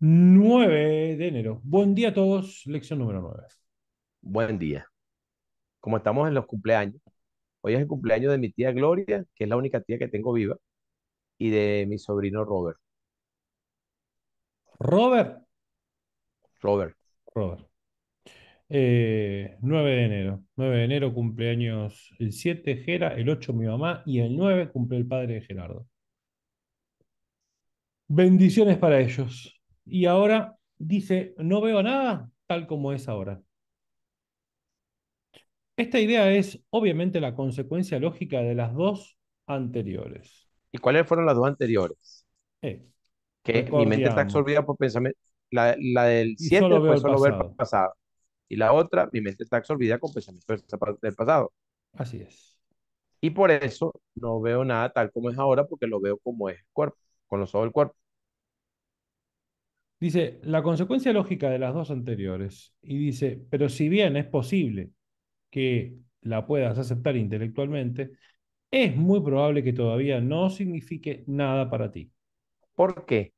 9 de enero. Buen día a todos, lección número 9. Buen día. Como estamos en los cumpleaños, hoy es el cumpleaños de mi tía Gloria, que es la única tía que tengo viva, y de mi sobrino Robert. Robert. Robert. Robert. 9 eh, de enero. 9 de enero cumpleaños el 7 Gera, el 8 mi mamá y el 9 cumple el padre de Gerardo. Bendiciones para ellos. Y ahora dice, no veo nada tal como es ahora. Esta idea es obviamente la consecuencia lógica de las dos anteriores. ¿Y cuáles fueron las dos anteriores? Eh, que mi mente está absorbida por pensamiento. La, del 7 fue solo ver el pasado. Y la otra, mi mente está absorbida con pensamiento del pasado. Así es. Y por eso no veo nada tal como es ahora, porque lo veo como es el cuerpo, con los ojos del cuerpo. Dice, la consecuencia lógica de las dos anteriores. Y dice, pero si bien es posible que la puedas aceptar intelectualmente, es muy probable que todavía no signifique nada para ti. ¿Por qué?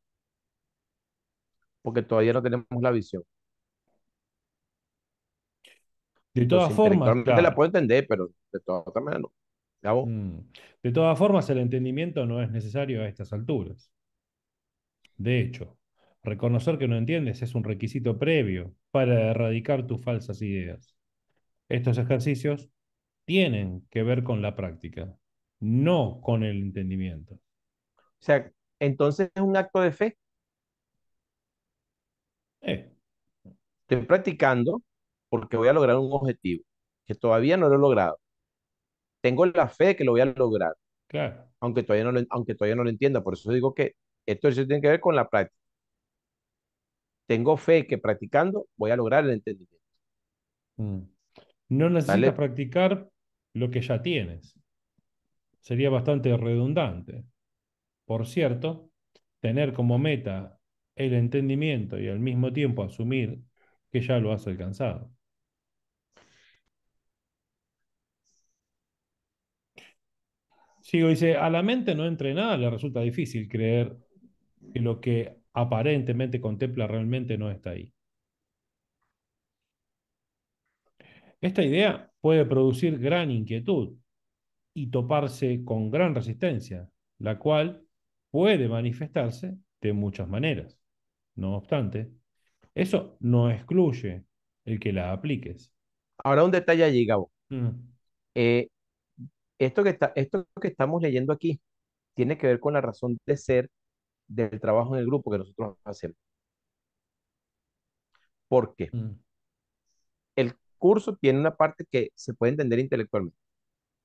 Porque todavía no tenemos la visión. De todas formas. la entender, pero mm. De todas formas, el entendimiento no es necesario a estas alturas. De hecho, Reconocer que no entiendes es un requisito previo para erradicar tus falsas ideas. Estos ejercicios tienen que ver con la práctica, no con el entendimiento. O sea, entonces es un acto de fe. Estoy practicando porque voy a lograr un objetivo que todavía no lo he logrado. Tengo la fe de que lo voy a lograr. Claro. Aunque todavía no aunque todavía no lo entienda. Por eso digo que esto tiene que ver con la práctica tengo fe que practicando voy a lograr el entendimiento. Mm. No necesitas practicar lo que ya tienes. Sería bastante redundante. Por cierto, tener como meta el entendimiento y al mismo tiempo asumir que ya lo has alcanzado. Sigo, dice, a la mente no nada, le resulta difícil creer que lo que aparentemente contempla realmente no está ahí. Esta idea puede producir gran inquietud y toparse con gran resistencia, la cual puede manifestarse de muchas maneras. No obstante, eso no excluye el que la apliques. Ahora un detalle allí, Gabo. Eh, esto, que está, esto que estamos leyendo aquí tiene que ver con la razón de ser del trabajo en el grupo que nosotros hacemos. ¿Por qué? Mm. El curso tiene una parte que se puede entender intelectualmente.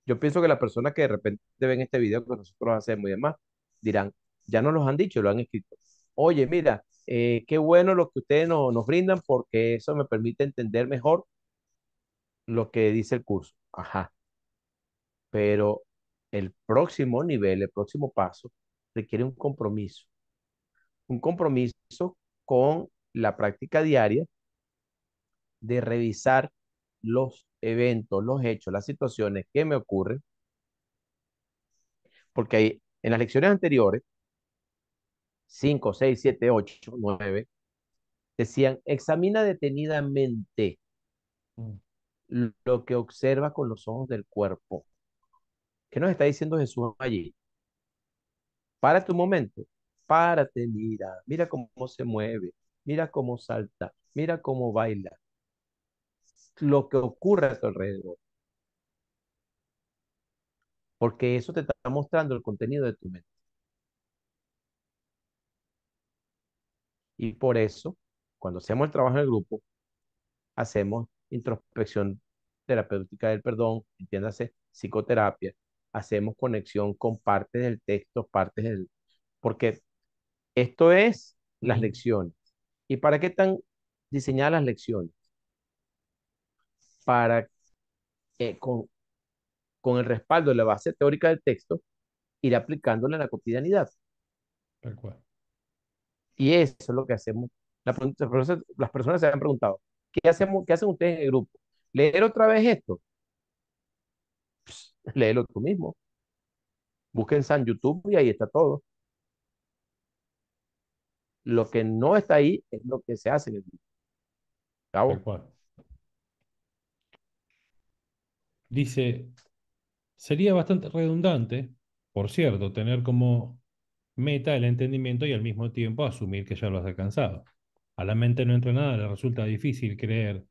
Yo pienso que las personas que de repente ven este video que nosotros hacemos y demás dirán, ya no los han dicho, lo han escrito. Oye, mira, eh, qué bueno lo que ustedes no, nos brindan porque eso me permite entender mejor lo que dice el curso. Ajá. Pero el próximo nivel, el próximo paso requiere un compromiso. Un compromiso con la práctica diaria de revisar los eventos, los hechos, las situaciones que me ocurren. Porque en las lecciones anteriores, 5, 6, 7, 8, 9, decían, examina detenidamente lo que observa con los ojos del cuerpo. ¿Qué nos está diciendo Jesús allí? Para tu momento, párate, mira, mira cómo se mueve, mira cómo salta, mira cómo baila, lo que ocurre a tu alrededor. Porque eso te está mostrando el contenido de tu mente. Y por eso, cuando hacemos el trabajo en el grupo, hacemos introspección terapéutica del perdón, entiéndase, psicoterapia, hacemos conexión con partes del texto, partes del... Porque esto es las lecciones. ¿Y para qué están diseñadas las lecciones? Para con, con el respaldo de la base teórica del texto, ir aplicándola en la cotidianidad. Tal cual. Y eso es lo que hacemos. las personas se han preguntado, ¿qué, hacemos, ¿qué hacen ustedes en el grupo? ¿Leer otra vez esto? léelo tú mismo. Busquen San YouTube y ahí está todo. Lo que no está ahí es lo que se hace en el Dice, sería bastante redundante, por cierto, tener como meta el entendimiento y al mismo tiempo asumir que ya lo has alcanzado. A la mente no entra nada, le resulta difícil creer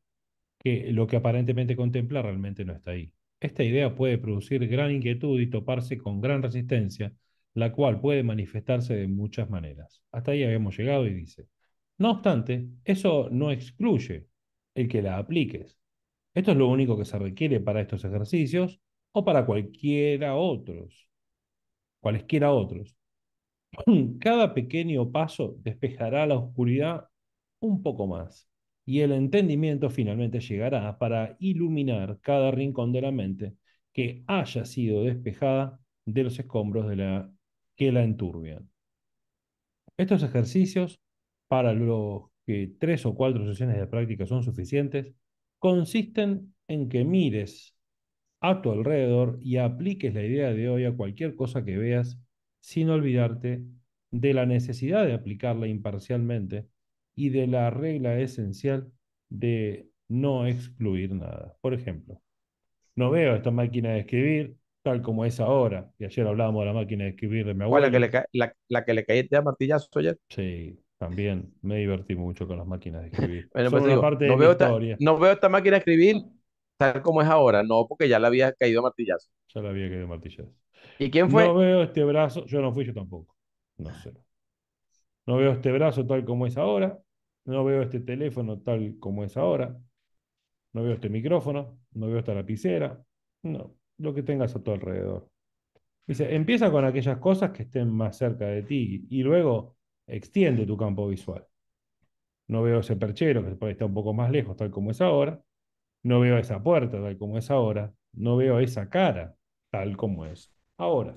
que lo que aparentemente contempla realmente no está ahí. Esta idea puede producir gran inquietud y toparse con gran resistencia, la cual puede manifestarse de muchas maneras. Hasta ahí habíamos llegado y dice, no obstante, eso no excluye el que la apliques. Esto es lo único que se requiere para estos ejercicios o para cualquiera otros, cualesquiera otros. Cada pequeño paso despejará la oscuridad un poco más y el entendimiento finalmente llegará para iluminar cada rincón de la mente que haya sido despejada de los escombros de la, que la enturbian. Estos ejercicios, para los que tres o cuatro sesiones de práctica son suficientes, consisten en que mires a tu alrededor y apliques la idea de hoy a cualquier cosa que veas sin olvidarte de la necesidad de aplicarla imparcialmente y de la regla esencial de no excluir nada. Por ejemplo, no veo esta máquina de escribir tal como es ahora. Y ayer hablábamos de la máquina de escribir de mi abuelo. La que le, la, la que le caí a martillazo ayer. Sí, también me divertí mucho con las máquinas de escribir. Pues no, veo esta, máquina de escribir tal como es ahora, no, porque ya la había caído a martillazo. Ya la había caído a martillazo. ¿Y quién fue? No veo este brazo, yo no fui yo tampoco. No sé. No veo este brazo tal como es ahora, no veo este teléfono tal como es ahora, no veo este micrófono, no veo esta lapicera, no, lo que tengas a tu alrededor. Dice, empieza con aquellas cosas que estén más cerca de ti y luego extiende tu campo visual. No veo ese perchero que está un poco más lejos, tal como es ahora. No veo esa puerta, tal como es ahora. No veo esa cara, tal como es ahora.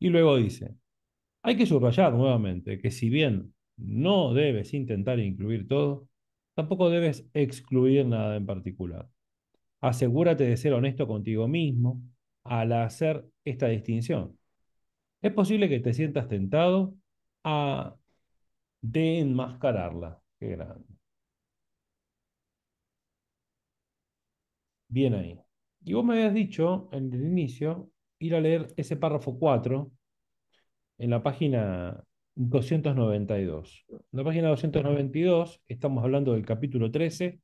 Y luego dice, hay que subrayar nuevamente que si bien no debes intentar incluir todo, tampoco debes excluir nada en particular. Asegúrate de ser honesto contigo mismo al hacer esta distinción. Es posible que te sientas tentado a de Qué grande. Bien ahí. Y vos me habías dicho en el inicio ir a leer ese párrafo 4 en la página 292. En la página 292 estamos hablando del capítulo 13,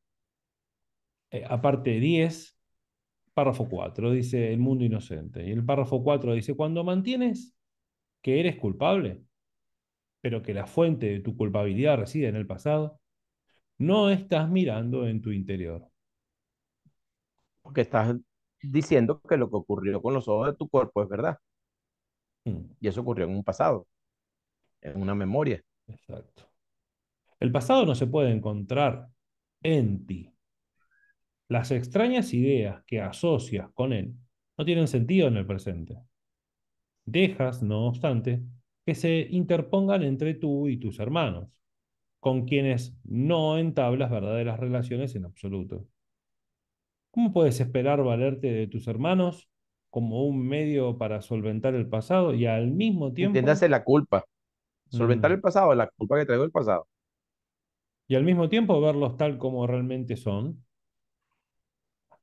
eh, aparte 10, párrafo 4, dice el mundo inocente. Y el párrafo 4 dice, cuando mantienes que eres culpable, pero que la fuente de tu culpabilidad reside en el pasado, no estás mirando en tu interior. Porque estás diciendo que lo que ocurrió con los ojos de tu cuerpo es verdad. Mm. Y eso ocurrió en un pasado una memoria. Exacto. El pasado no se puede encontrar en ti. Las extrañas ideas que asocias con él no tienen sentido en el presente. Dejas, no obstante, que se interpongan entre tú y tus hermanos, con quienes no entablas verdaderas relaciones en absoluto. ¿Cómo puedes esperar valerte de tus hermanos como un medio para solventar el pasado y al mismo tiempo... Entiéndase la culpa solventar mm. el pasado, la culpa que traigo el pasado. Y al mismo tiempo verlos tal como realmente son.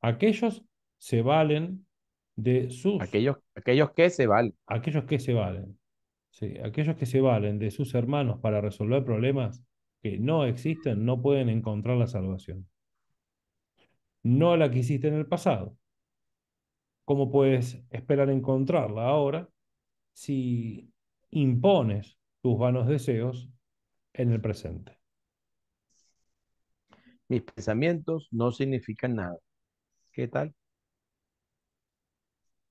Aquellos se valen de sus... Aquellos, aquellos que se valen. Aquellos que se valen. Sí, aquellos que se valen de sus hermanos para resolver problemas que no existen no pueden encontrar la salvación. No la que hiciste en el pasado. ¿Cómo puedes esperar encontrarla ahora si impones tus vanos deseos en el presente. Mis pensamientos no significan nada. ¿Qué tal?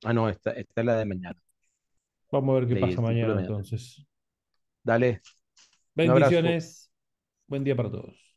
Ah, no, esta, esta es la de mañana. Vamos a ver qué pasa mañana entonces. Dale. Bendiciones. Buen día para todos.